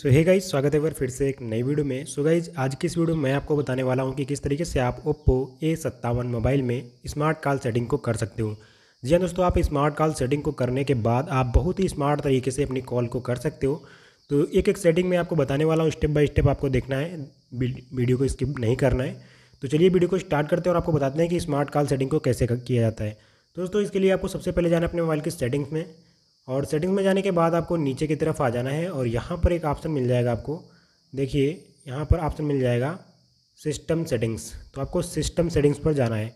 सो hey guys स्वागत है एक बार फिर से एक नई वीडियो में सो so गाइज आज की इस वीडियो में मैं आपको बताने वाला हूँ कि किस तरीके से आप ओप्पो ए सत्तावन मोबाइल में स्मार्ट कॉल सेटिंग को कर सकते हो जी हाँ दोस्तों आप स्मार्ट कॉल सेटिंग को करने के बाद आप बहुत ही स्मार्ट तरीके से अपनी कॉल को कर सकते हो तो एक एक सेटिंग में आपको बताने वाला हूँ स्टेप बाई स्टेप आपको देखना है वीडियो को स्किप नहीं करना है तो चलिए वीडियो को स्टार्ट करते हैं और आपको बताते हैं कि स्मार्ट कॉल सेटिंग को कैसे किया जाता है दोस्तों इसके लिए आपको सबसे पहले जाना अपने मोबाइल की सेटिंग्स में और सेटिंग्स में जाने के बाद आपको नीचे की तरफ आ जाना है और यहाँ पर एक ऑप्शन मिल जाएगा आपको देखिए यहाँ पर ऑप्शन मिल जाएगा सिस्टम सेटिंग्स तो आपको सिस्टम सेटिंग्स पर जाना है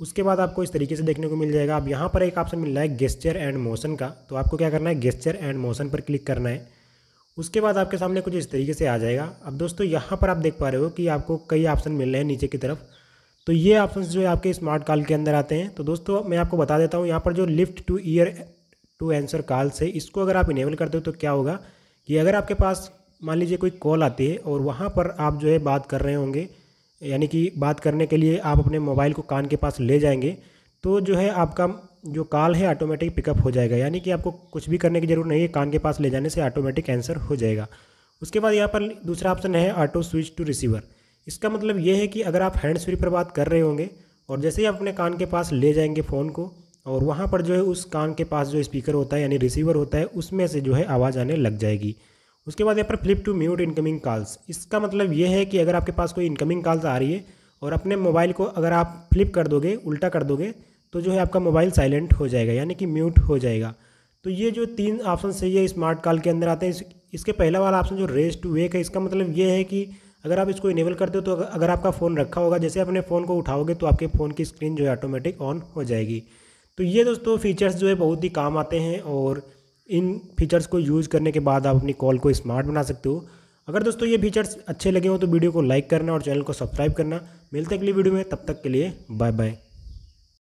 उसके बाद आपको इस तरीके से देखने को मिल जाएगा अब यहाँ पर एक ऑप्शन मिल रहा है गेस्चर एंड मोशन का तो आपको क्या करना है गेस्चर एंड मोशन पर क्लिक करना है उसके बाद आपके सामने कुछ इस तरीके से आ जाएगा अब दोस्तों यहाँ पर आप देख पा रहे हो कि आपको कई ऑप्शन मिल रहे हैं नीचे की तरफ तो ये ऑप्शन जो है आपके स्मार्ट कॉल के अंदर आते हैं तो दोस्तों मैं आपको बता देता हूँ यहाँ पर जो lift to ear to answer call से इसको अगर आप इनेबल कर दो तो क्या होगा कि अगर आपके पास मान लीजिए कोई कॉल आती है और वहाँ पर आप जो है बात कर रहे होंगे यानी कि बात करने के लिए आप अपने मोबाइल को कान के पास ले जाएंगे तो जो है आपका जो कॉल है ऑटोमेटिक पिकअप हो जाएगा यानी कि आपको कुछ भी करने की ज़रूरत नहीं है कान के पास ले जाने से ऑटोमेटिक आंसर हो जाएगा उसके बाद यहाँ पर दूसरा ऑप्शन है ऑटो स्विच टू रिसीवर इसका मतलब ये है कि अगर आप हैंड्स फ्री पर बात कर रहे होंगे और जैसे ही आप अपने कान के पास ले जाएंगे फ़ोन को और वहाँ पर जो है उस कान के पास जो स्पीकर होता है यानी रिसीवर होता है उसमें से जो है आवाज़ आने लग जाएगी उसके बाद यहाँ पर flip to mute incoming calls इसका मतलब ये है कि अगर आपके पास कोई इनकमिंग कॉल्स आ रही है और अपने मोबाइल को अगर आप फ्लिप कर दोगे उल्टा कर दोगे तो जो है आपका मोबाइल साइलेंट हो जाएगा यानी कि म्यूट हो जाएगा तो ये जो तीन ऑप्शन है ये स्मार्ट कॉल के अंदर आते हैं इस, इसके पहला वाला ऑप्शन जो रेस टू वेक है इसका मतलब ये है कि अगर आप इसको इनेबल करते हो तो अगर आपका फ़ोन रखा होगा जैसे अपने फ़ोन को उठाओगे तो आपके फ़ोन की स्क्रीन जो है ऑटोमेटिक ऑन हो जाएगी तो ये दोस्तों फीचर्स जो है बहुत ही काम आते हैं और इन फीचर्स को यूज़ करने के बाद आप अपनी कॉल को स्मार्ट बना सकते हो अगर दोस्तों ये फीचर्स अच्छे लगे हो तो वीडियो को लाइक करना और चैनल को सब्सक्राइब करना मिलते अगली वीडियो में तब तक के लिए बाय बाय